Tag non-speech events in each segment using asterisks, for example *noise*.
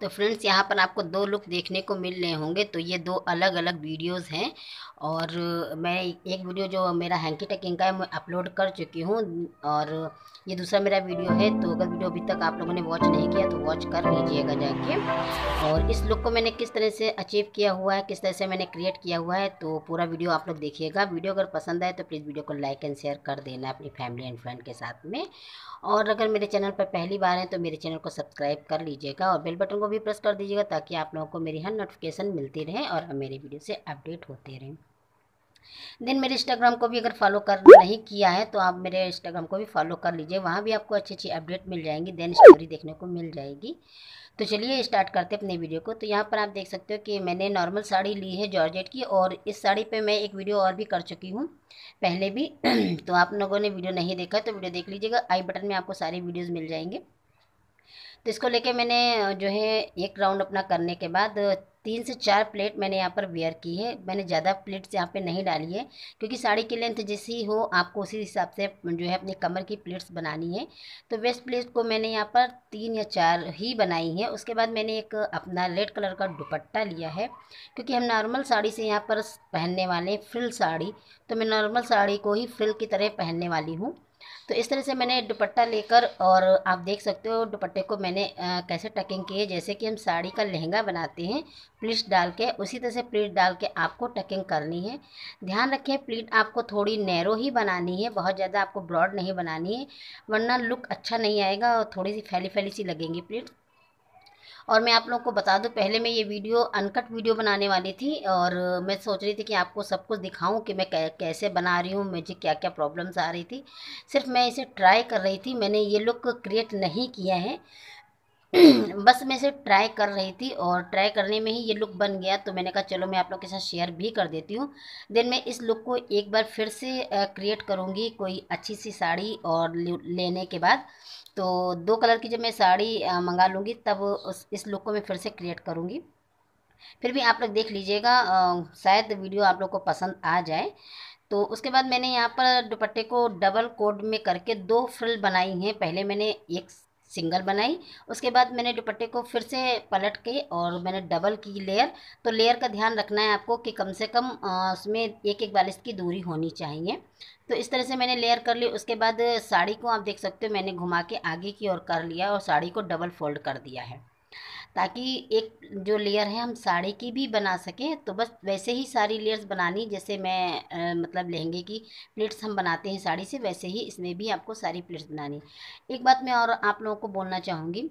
तो फ्रेंड्स यहाँ पर आपको दो लुक देखने को मिल रहे होंगे तो ये दो अलग अलग वीडियोस हैं और मैं एक वीडियो जो मेरा हैंकी टैकिंग का है मैं अपलोड कर चुकी हूँ और ये दूसरा मेरा वीडियो है तो अगर वीडियो अभी तक आप लोगों ने वॉच नहीं किया तो वॉच कर लीजिएगा जाके और इस लुक को मैंने किस तरह से अचीव किया हुआ है किस तरह से मैंने क्रिएट किया हुआ है तो पूरा वीडियो आप लोग देखिएगा वीडियो अगर पसंद आए तो प्लीज़ वीडियो को लाइक एंड शेयर कर देना अपनी फैमिली एंड फ्रेंड के साथ में और अगर मेरे चैनल पर पहली बार है तो मेरे चैनल को सब्सक्राइब कर लीजिएगा और बेल बटन को को भी प्रेस कर दीजिएगा ताकि आप लोगों को मेरी हर नोटिफिकेशन मिलती रहे और हम मेरे वीडियो से अपडेट होते रहें देन मेरे इंस्टाग्राम को भी अगर फॉलो कर नहीं किया है तो आप मेरे इंस्टाग्राम को भी फॉलो कर लीजिए वहाँ भी आपको अच्छी अच्छी अपडेट मिल जाएंगी देन स्टोरी देखने को मिल जाएगी तो चलिए स्टार्ट करते अपने वीडियो को तो यहाँ पर आप देख सकते हो कि मैंने नॉर्मल साड़ी ली है जॉर्जेट की और इस साड़ी पे मैं एक वीडियो और भी कर चुकी हूँ पहले भी *clears throat* तो आप लोगों ने वीडियो नहीं देखा तो वीडियो देख लीजिएगा आई बटन में आपको सारी वीडियोज़ मिल जाएंगे तो इसको लेके मैंने जो है एक राउंड अपना करने के बाद तीन से चार प्लेट मैंने यहाँ पर वेयर की है मैंने ज़्यादा प्लेट्स यहाँ पे नहीं डाली है क्योंकि साड़ी की लेंथ जैसी हो आपको उसी हिसाब से जो है अपनी कमर की प्लेट्स बनानी है तो वेस्ट प्लेट को मैंने यहाँ पर तीन या चार ही बनाई है उसके बाद मैंने एक अपना रेड कलर का दुपट्टा लिया है क्योंकि हम नॉर्मल साड़ी से यहाँ पर पहनने वाले हैं फ्रिल साड़ी तो मैं नॉर्मल साड़ी को ही फ्रिल की तरह पहनने वाली हूँ तो इस तरह से मैंने दुपट्टा लेकर और आप देख सकते हो दुपट्टे को मैंने आ, कैसे टकिंग की है जैसे कि हम साड़ी का लहंगा बनाते हैं प्लीट डाल के उसी तरह से प्लीट डाल के आपको टकिंग करनी है ध्यान रखें प्लीट आपको थोड़ी नैरो ही बनानी है बहुत ज़्यादा आपको ब्रॉड नहीं बनानी है वरना लुक अच्छा नहीं आएगा और थोड़ी सी फैली फैली सी लगेंगी प्लीट और मैं आप लोग को बता दूं पहले मैं ये वीडियो अनकट वीडियो बनाने वाली थी और मैं सोच रही थी कि आपको सब कुछ दिखाऊं कि मैं कैसे बना रही हूँ मुझे क्या क्या प्रॉब्लम्स आ रही थी सिर्फ मैं इसे ट्राई कर रही थी मैंने ये लुक क्रिएट नहीं किया है बस मैं सिर्फ ट्राई कर रही थी और ट्राई करने में ही ये लुक बन गया तो मैंने कहा चलो मैं आप लोग के साथ शेयर भी कर देती हूँ देन मैं इस लुक को एक बार फिर से क्रिएट करूँगी कोई अच्छी सी साड़ी और लेने के बाद तो दो कलर की जब मैं साड़ी मंगा लूँगी तब उस इस लुक को मैं फिर से क्रिएट करूँगी फिर भी आप लोग देख लीजिएगा शायद वीडियो आप लोग को पसंद आ जाए तो उसके बाद मैंने यहाँ पर दुपट्टे को डबल कोड में करके दो फ्रिल बनाई हैं पहले मैंने एक सिंगल बनाई उसके बाद मैंने दुपट्टे को फिर से पलट के और मैंने डबल की लेयर तो लेयर का ध्यान रखना है आपको कि कम से कम उसमें एक एक बालिश की दूरी होनी चाहिए तो इस तरह से मैंने लेयर कर ली उसके बाद साड़ी को आप देख सकते हो मैंने घुमा के आगे की ओर कर लिया और साड़ी को डबल फोल्ड कर दिया है ताकि एक जो लेयर है हम साड़ी की भी बना सकें तो बस वैसे ही सारी लेयर्स बनानी जैसे मैं आ, मतलब लहंगे की प्लेट्स हम बनाते हैं साड़ी से वैसे ही इसमें भी आपको सारी प्लेट्स बनानी एक बात मैं और आप लोगों को बोलना चाहूँगी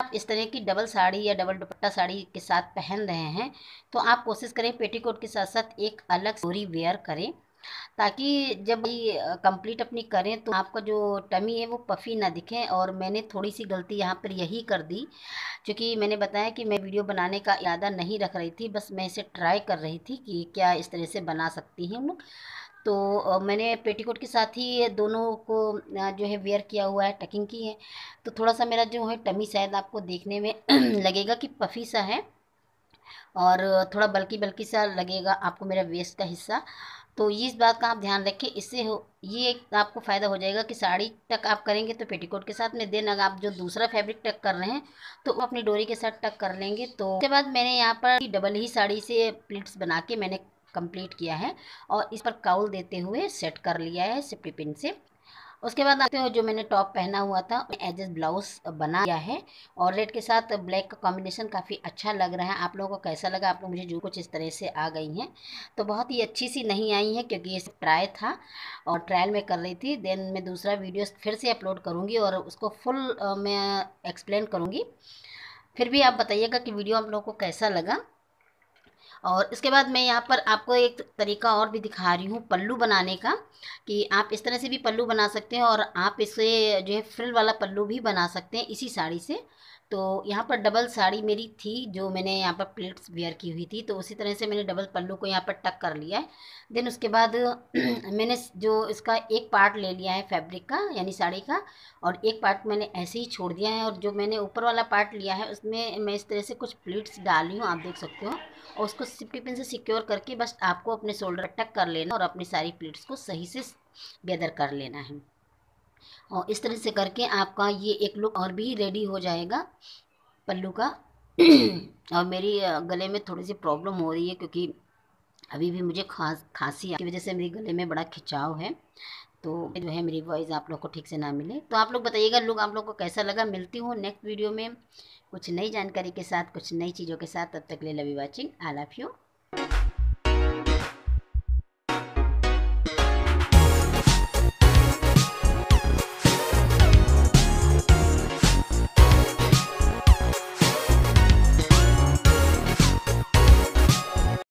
आप इस तरह की डबल साड़ी या डबल दुपट्टा साड़ी के साथ पहन रहे हैं तो आप कोशिश करें पेटीकोट के साथ साथ एक अलग स्टोरी वेयर करें ताकि जब ये कंप्लीट अपनी करें तो आपका जो टमी है वो पफ़ी ना दिखे और मैंने थोड़ी सी गलती यहाँ पर यही कर दी क्योंकि मैंने बताया कि मैं वीडियो बनाने का इरादा नहीं रख रही थी बस मैं इसे ट्राई कर रही थी कि क्या इस तरह से बना सकती हैं हम लोग तो मैंने पेटीकोट के साथ ही दोनों को जो है वेयर किया हुआ है टकिंग की है तो थोड़ा सा मेरा जो है टमी शायद आपको देखने में *clears throat* लगेगा कि पफ़ी सा है और थोड़ा बल्कि बल्कि सा लगेगा आपको मेरा वेस्ट का हिस्सा तो ये इस बात का आप ध्यान रखें इससे हो ये एक आपको फ़ायदा हो जाएगा कि साड़ी टक आप करेंगे तो पेटीकोट के साथ में देन अगर आप जो दूसरा फैब्रिक टक कर रहे हैं तो अपनी डोरी के साथ टक कर लेंगे तो उसके बाद मैंने यहाँ पर डबल ही साड़ी से प्लेट्स बना के मैंने कंप्लीट किया है और इस पर काउल देते हुए सेट कर लिया है सिप्टी पिन से उसके बाद आते हो जो मैंने टॉप पहना हुआ था एज एस ब्लाउज बना दिया है और रेड के साथ ब्लैक का कॉम्बिनेशन काफ़ी अच्छा लग रहा है आप लोगों को कैसा लगा आप लोग मुझे जो कुछ इस तरह से आ गई हैं तो बहुत ही अच्छी सी नहीं आई है क्योंकि ये ट्राई था और ट्रायल में कर रही थी देन मैं दूसरा वीडियो फिर से अपलोड करूँगी और उसको फुल मैं एक्सप्लेन करूँगी फिर भी आप बताइएगा कि वीडियो आप लोगों को कैसा लगा और इसके बाद मैं यहाँ पर आपको एक तरीका और भी दिखा रही हूँ पल्लू बनाने का कि आप इस तरह से भी पल्लू बना सकते हैं और आप इसे जो है फ्रिल वाला पल्लू भी बना सकते हैं इसी साड़ी से तो यहाँ पर डबल साड़ी मेरी थी जो मैंने यहाँ पर प्लेट्स वेयर की हुई थी तो उसी तरह से मैंने डबल पल्लू को यहाँ पर टक कर लिया है देन उसके बाद *clears throat* मैंने जो इसका एक पार्ट ले लिया है फैब्रिक का यानी साड़ी का और एक पार्ट मैंने ऐसे ही छोड़ दिया है और जो मैंने ऊपर वाला पार्ट लिया है उसमें मैं इस तरह से कुछ प्लेट्स डाली हूँ आप देख सकते हो और उसको सिप्टी पिन से सिक्योर करके बस आपको अपने शोल्डर टक कर लेना और अपनी सारी प्लेट्स को सही से बेदर कर लेना है और इस तरह से करके आपका ये एक लुक और भी रेडी हो जाएगा पल्लू का *coughs* और मेरी गले में थोड़ी सी प्रॉब्लम हो रही है क्योंकि अभी भी मुझे खास खांसी की वजह से मेरे गले में बड़ा खिंचाव है तो जो है मेरी वॉइस आप लोग को ठीक से ना मिले तो आप लोग बताइएगा लुक आप लोग को कैसा लगा मिलती हूँ नेक्स्ट वीडियो में कुछ नई जानकारी के साथ कुछ नई चीज़ों के साथ तब तक ले लवी वॉचिंग आई लव यू